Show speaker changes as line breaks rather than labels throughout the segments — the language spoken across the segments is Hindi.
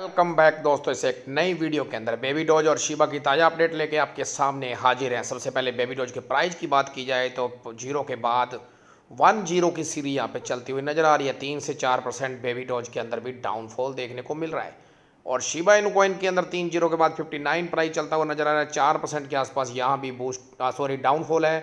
वेलकम बैक दोस्तों इस एक नई वीडियो के अंदर बेबी डोज और शिबा की ताज़ा अपडेट लेके आपके सामने हाजिर हैं सबसे पहले बेबी डोज के प्राइस की बात की जाए तो जीरो के बाद वन जीरो की सीरी यहाँ पे चलती हुई नज़र आ रही है तीन से चार परसेंट बेबी डोज के अंदर भी डाउनफॉल देखने को मिल रहा है और शिबा इन कॉइन के अंदर तीन जीरो के बाद फिफ्टी नाइन प्राइस चलता हुआ नज़र आ रहा है चार परसेंट के आसपास यहाँ भी बूस्ट सॉरी डाउनफॉल है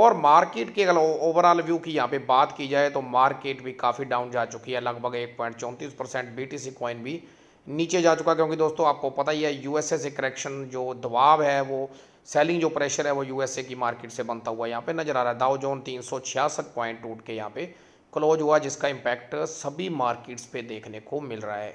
और मार्केट के अगर ओवरऑल व्यू की यहाँ पे बात की जाए तो मार्केट भी काफ़ी डाउन जा चुकी है लगभग एक पॉइंट चौंतीस percent B T C coin भी नीचे जा चुका क्योंकि दोस्तों आपको पता ही है यूएसए से करेक्शन जो दबाव है वो सेलिंग जो प्रेशर है वो यूएसए की मार्केट से बनता हुआ यहाँ पे नज़र आ रहा है दाव जोन तीन पॉइंट टूट के यहाँ पे क्लोज हुआ जिसका इम्पैक्ट सभी मार्केट्स पे देखने को मिल रहा है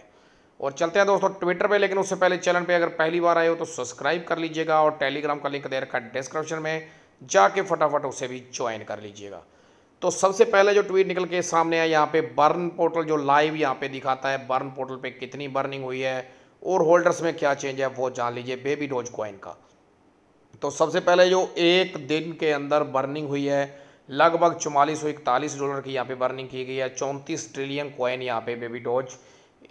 और चलते हैं दोस्तों ट्विटर पे लेकिन उससे पहले चैनल पे अगर पहली बार आए हो तो सब्सक्राइब कर लीजिएगा और टेलीग्राम का लिंक दे रखा है डिस्क्रिप्शन में जाके फटाफट उसे भी ज्वाइन कर लीजिएगा तो सबसे पहले जो ट्वीट निकल के सामने आया यहाँ पे बर्न पोर्टल जो लाइव यहाँ पे दिखाता है बर्न पोर्टल पे कितनी बर्निंग हुई है और होल्डर्स में क्या चेंज है वो जान लीजिए बेबी डोज कॉइन का तो सबसे पहले जो एक दिन के अंदर बर्निंग हुई है लगभग चौवालीस सौ इकतालीस डॉलर की यहाँ पे बर्निंग की गई है चौंतीस ट्रिलियन कॉइन यहाँ पे बेबी डोज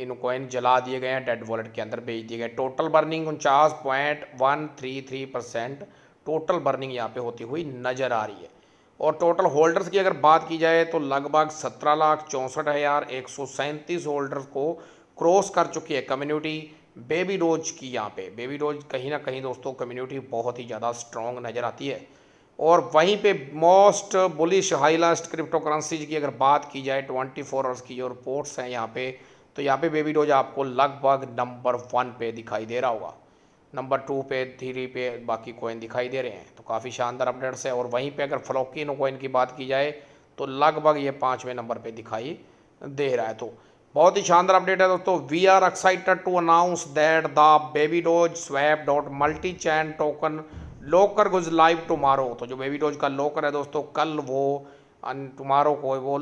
इन कॉइन जला दिए गए हैं डेड वॉलेट के अंदर भेज दिए गए टोटल बर्निंग उनचास point one three three percent total burning यहाँ पे होती हुई नज़र आ रही है और टोटल होल्डर्स की अगर बात की जाए तो लगभग सत्रह लाख चौंसठ हज़ार एक सौ सैंतीस होल्डर्स को क्रॉस कर चुकी है कम्युनिटी बेबी डोज की यहाँ पे बेबी डोज कहीं ना कहीं दोस्तों कम्युनिटी बहुत ही ज़्यादा स्ट्रॉन्ग नज़र आती है और वहीं पे most bullish highest cryptocurrencies की अगर बात की जाए ट्वेंटी फोर आवर्स की जो रिपोर्ट्स हैं यहाँ पे तो यहाँ पे बेबी डोज आपको लगभग नंबर वन पे दिखाई दे रहा होगा नंबर टू पे थ्री पे बाकी कोइन दिखाई दे रहे हैं तो काफ़ी शानदार अपडेट्स है और वहीं पे अगर फ्लोकिनो कोइन की बात की जाए तो लगभग ये पाँचवें नंबर पे दिखाई दे रहा है तो बहुत ही शानदार अपडेट है दोस्तों we are excited to announce that the baby doge swap dot multichain token locker goes live tomorrow तो जो बेबी डोज का लोकर है दोस्तों कल वो टुमारो को वो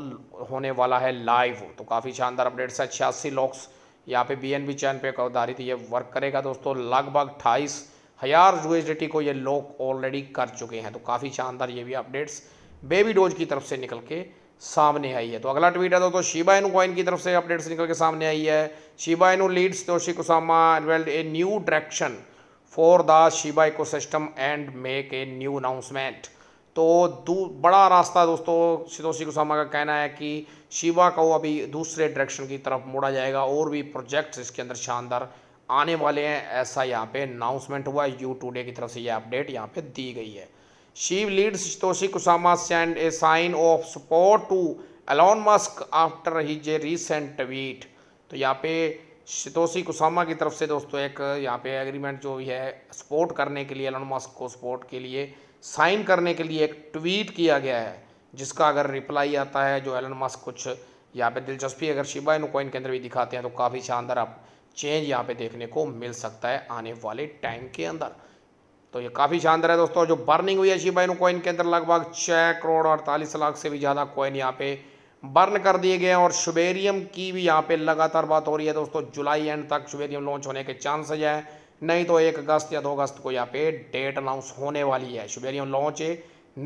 होने वाला है लाइव तो काफ़ी शानदार अपडेट्स है छियासी लॉक्स यहाँ पे बी एन बी चैन पे आधारित ये वर्क करेगा दोस्तों लगभग अट्ठाईस हजार टी को ये लोग ऑलरेडी कर चुके हैं तो काफ़ी शानदार ये भी अपडेट्स बेबी डोज की तरफ से निकल के सामने आई है तो अगला ट्वीट है दोस्तों शिबा एनू कॉइन की तरफ से अपडेट्स निकल के सामने आई है Shiba Inu leads Toshi Kusama weld a new direction for the Shiba ecosystem and make a new announcement तो दू बड़ा रास्ता दोस्तों सिदोशी कुसामा का कहना है कि शिवा को अभी दूसरे डायरेक्शन की तरफ मोड़ा जाएगा और भी प्रोजेक्ट्स इसके अंदर शानदार आने वाले हैं ऐसा यहाँ पे अनाउंसमेंट हुआ यू टूडे की तरफ से ये अपडेट यहाँ पे दी गई है Shib lead Shytoshi Kusama send a sign of support to Elon Musk after his a recent tweet तो यहाँ पे सितोशी कुसामा की तरफ से दोस्तों एक यहाँ पे एग्रीमेंट जो भी है सपोर्ट करने के लिए एलॉन मस्क को सपोर्ट के लिए साइन करने के लिए एक ट्वीट किया गया है जिसका अगर रिप्लाई आता है जो एलन मस्क कुछ यहाँ पे दिलचस्पी अगर शिबा इन कॉइन के अंदर भी दिखाते हैं तो काफ़ी शानदार आप चेंज यहाँ पे देखने को मिल सकता है आने वाले टाइम के अंदर तो ये काफ़ी शानदार है दोस्तों जो बर्निंग हुई है शिबा इन कॉइन के अंदर लगभग छः करोड़ अड़तालीस लाख से भी ज़्यादा कॉइन यहाँ पे बर्न कर दिए गए हैं और शुबेरियम की भी यहाँ पे लगातार बात हो रही है दोस्तों जुलाई एंड तक शुबेरियम लॉन्च होने के चांसेज है नहीं तो एक अगस्त या दो अगस्त को यहाँ पे डेट अनाउंस होने वाली है शुबेरियम लॉन्च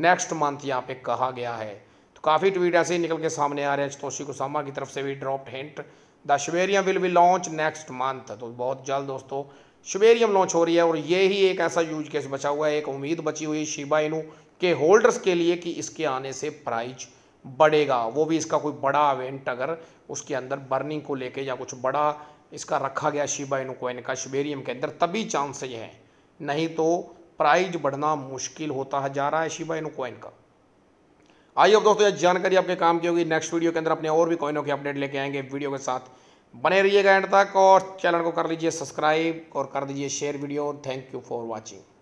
नेक्स्ट मंथ यहाँ पे कहा गया है तो काफ़ी ट्वीट ऐसे ही निकल के सामने आ रहे हैं तोशी कुसामा की तरफ से भी drop hint the Shibarium will be launch next month तो बहुत जल्द दोस्तों शुबेरियम लॉन्च हो रही है और ये ही एक ऐसा यूज केस बचा हुआ है एक उम्मीद बची हुई शिबा इनू के होल्डर्स के लिए कि इसके आने से प्राइज़ बढ़ेगा वो भी इसका कोई बड़ा इवेंट अगर उसके अंदर बर्निंग को लेके या कुछ बड़ा इसका रखा गया शिबा इनु कोइन का शिबेरियम के अंदर तभी चांस ये है नहीं तो प्राइज बढ़ना मुश्किल होता जा रहा है शिबा इनु कोइन का आइए दोस्तों यह जानकारी आपके काम की होगी नेक्स्ट वीडियो के अंदर अपने और भी कॉइनों के अपडेट लेके आएंगे वीडियो के साथ बने रहिएगा एंड तक और चैनल को कर लीजिए सब्सक्राइब और कर दीजिए share video thank you for watching